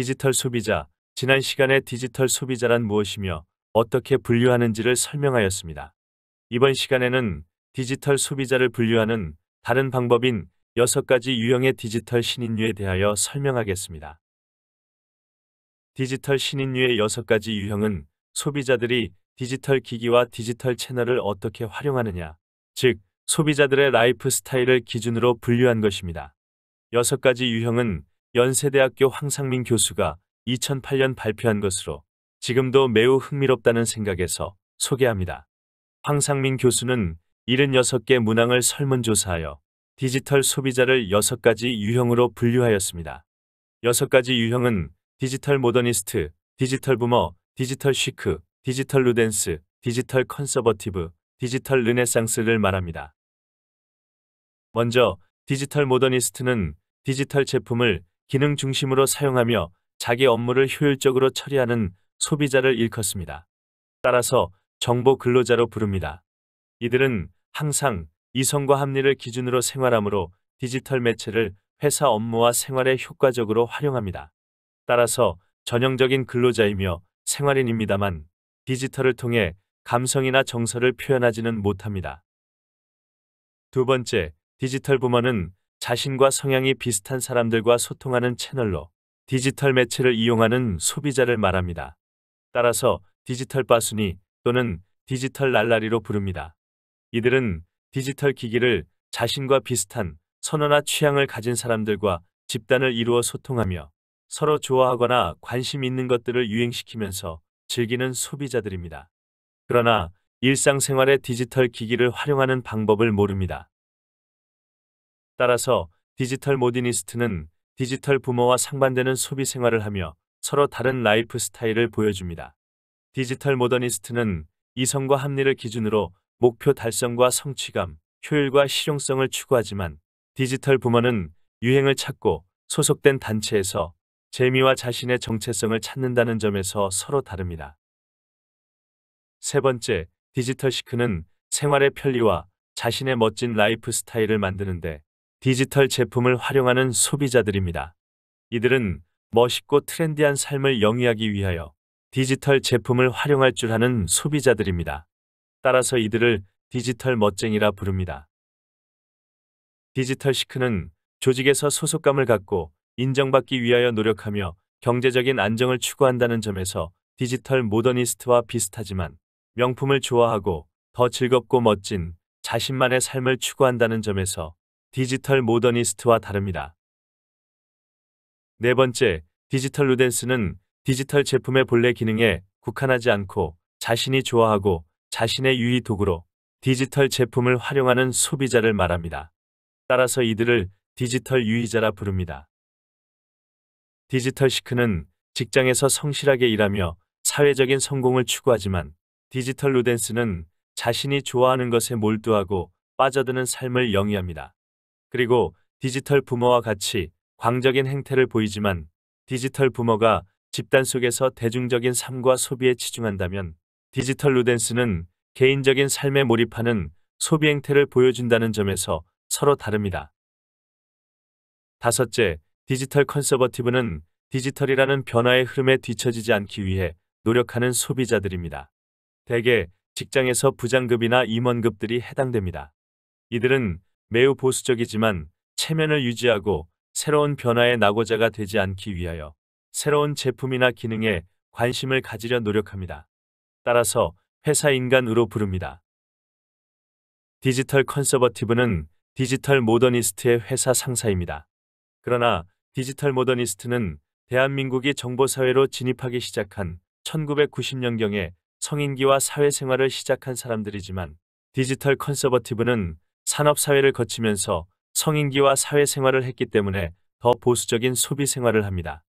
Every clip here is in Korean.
디지털 소비자, 지난 시간에 디지털 소비자란 무엇이며 어떻게 분류하는지를 설명하였습니다. 이번 시간에는 디지털 소비자를 분류하는 다른 방법인 6가지 유형의 디지털 신인류에 대하여 설명하겠습니다. 디지털 신인류의 6가지 유형은 소비자들이 디지털 기기와 디지털 채널을 어떻게 활용하느냐, 즉 소비자들의 라이프 스타일을 기준으로 분류한 것입니다. 6가지 유형은 연세대학교 황상민 교수가 2008년 발표한 것으로 지금도 매우 흥미롭다는 생각에서 소개합니다. 황상민 교수는 76개 문항을 설문조사하여 디지털 소비자를 6가지 유형으로 분류하였습니다. 6가지 유형은 디지털 모더니스트, 디지털 부머, 디지털 시크, 디지털 루덴스, 디지털 컨서버티브, 디지털 르네상스를 말합니다. 먼저 디지털 모더니스트는 디지털 제품을 기능 중심으로 사용하며 자기 업무를 효율적으로 처리하는 소비자를 일컫습니다. 따라서 정보 근로자로 부릅니다. 이들은 항상 이성과 합리를 기준으로 생활하므로 디지털 매체를 회사 업무와 생활에 효과적으로 활용합니다. 따라서 전형적인 근로자이며 생활인입니다만 디지털을 통해 감성이나 정서를 표현하지는 못합니다. 두 번째, 디지털 부모는 자신과 성향이 비슷한 사람들과 소통하는 채널로 디지털 매체를 이용하는 소비자를 말합니다. 따라서 디지털 빠순이 또는 디지털 날라리로 부릅니다. 이들은 디지털 기기를 자신과 비슷한 선호나 취향을 가진 사람들과 집단을 이루어 소통하며 서로 좋아하거나 관심 있는 것들을 유행시키면서 즐기는 소비자들입니다. 그러나 일상생활에 디지털 기기를 활용하는 방법을 모릅니다. 따라서 디지털 모디니스트는 디지털 부모와 상반되는 소비 생활을 하며 서로 다른 라이프 스타일을 보여줍니다. 디지털 모더니스트는 이성과 합리를 기준으로 목표 달성과 성취감, 효율과 실용성을 추구하지만 디지털 부모는 유행을 찾고 소속된 단체에서 재미와 자신의 정체성을 찾는다는 점에서 서로 다릅니다. 세 번째, 디지털 시크는 생활의 편리와 자신의 멋진 라이프 스타일을 만드는데 디지털 제품을 활용하는 소비자들입니다. 이들은 멋있고 트렌디한 삶을 영위하기 위하여 디지털 제품을 활용할 줄 아는 소비자들입니다. 따라서 이들을 디지털 멋쟁이라 부릅니다. 디지털 시크는 조직에서 소속감을 갖고 인정받기 위하여 노력하며 경제적인 안정을 추구한다는 점에서 디지털 모더니스트와 비슷하지만 명품을 좋아하고 더 즐겁고 멋진 자신만의 삶을 추구한다는 점에서 디지털 모더니스트와 다릅니다. 네 번째, 디지털 루덴스는 디지털 제품의 본래 기능에 국한하지 않고 자신이 좋아하고 자신의 유의 도구로 디지털 제품을 활용하는 소비자를 말합니다. 따라서 이들을 디지털 유의자라 부릅니다. 디지털 시크는 직장에서 성실하게 일하며 사회적인 성공을 추구하지만 디지털 루덴스는 자신이 좋아하는 것에 몰두하고 빠져드는 삶을 영위합니다. 그리고 디지털 부모와 같이 광적인 행태를 보이지만 디지털 부모가 집단 속에서 대중적인 삶과 소비에 치중한다면 디지털 루덴스는 개인적인 삶에 몰입하는 소비 행태를 보여준다는 점에서 서로 다릅니다. 다섯째, 디지털 컨서버티브는 디지털이라는 변화의 흐름에 뒤처지지 않기 위해 노력하는 소비자들입니다. 대개 직장에서 부장급이나 임원급들이 해당됩니다. 이들은 매우 보수적이지만 체면을 유지하고 새로운 변화의 낙오자가 되지 않기 위하여 새로운 제품이나 기능에 관심을 가지려 노력합니다. 따라서 회사 인간으로 부릅니다. 디지털 컨서버티브는 디지털 모더니스트의 회사 상사입니다. 그러나 디지털 모더니스트는 대한민국이 정보사회로 진입하기 시작한 1990년경에 성인기와 사회생활을 시작한 사람들이지만 디지털 컨서버티브는 산업사회를 거치면서 성인기와 사회생활을 했기 때문에 더 보수적인 소비생활을 합니다.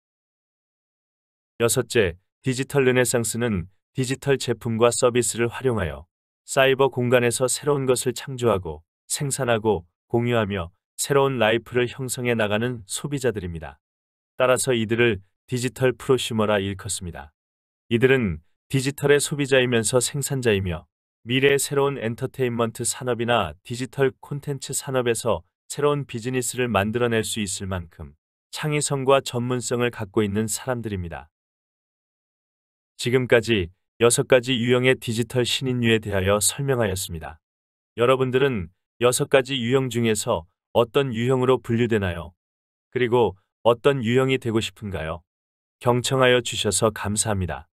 여섯째, 디지털 르네상스는 디지털 제품과 서비스를 활용하여 사이버 공간에서 새로운 것을 창조하고 생산하고 공유하며 새로운 라이프를 형성해 나가는 소비자들입니다. 따라서 이들을 디지털 프로슈머라 일컫습니다. 이들은 디지털의 소비자이면서 생산자이며 미래의 새로운 엔터테인먼트 산업이나 디지털 콘텐츠 산업에서 새로운 비즈니스를 만들어낼 수 있을 만큼 창의성과 전문성을 갖고 있는 사람들입니다. 지금까지 6가지 유형의 디지털 신인류에 대하여 설명하였습니다. 여러분들은 6가지 유형 중에서 어떤 유형으로 분류되나요? 그리고 어떤 유형이 되고 싶은가요? 경청하여 주셔서 감사합니다.